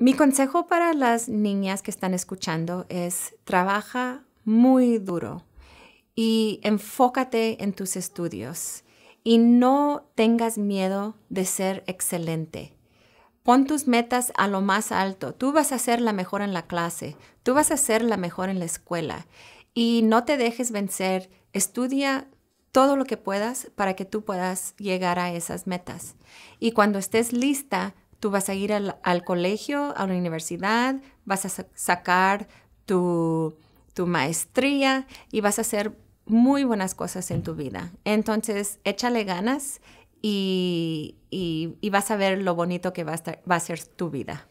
Mi consejo para las niñas que están escuchando es trabaja muy duro y enfócate en tus estudios y no tengas miedo de ser excelente. Pon tus metas a lo más alto. Tú vas a ser la mejor en la clase, tú vas a ser la mejor en la escuela y no te dejes vencer. Estudia todo lo que puedas para que tú puedas llegar a esas metas. Y cuando estés lista, tú vas a ir al, colegio, a la universidad, vas a sacar tu, maestría y vas a hacer muy buenas cosas en tu vida. Entonces, échale ganas y, y vas a ver lo bonito que va a, estar, va a ser tu vida.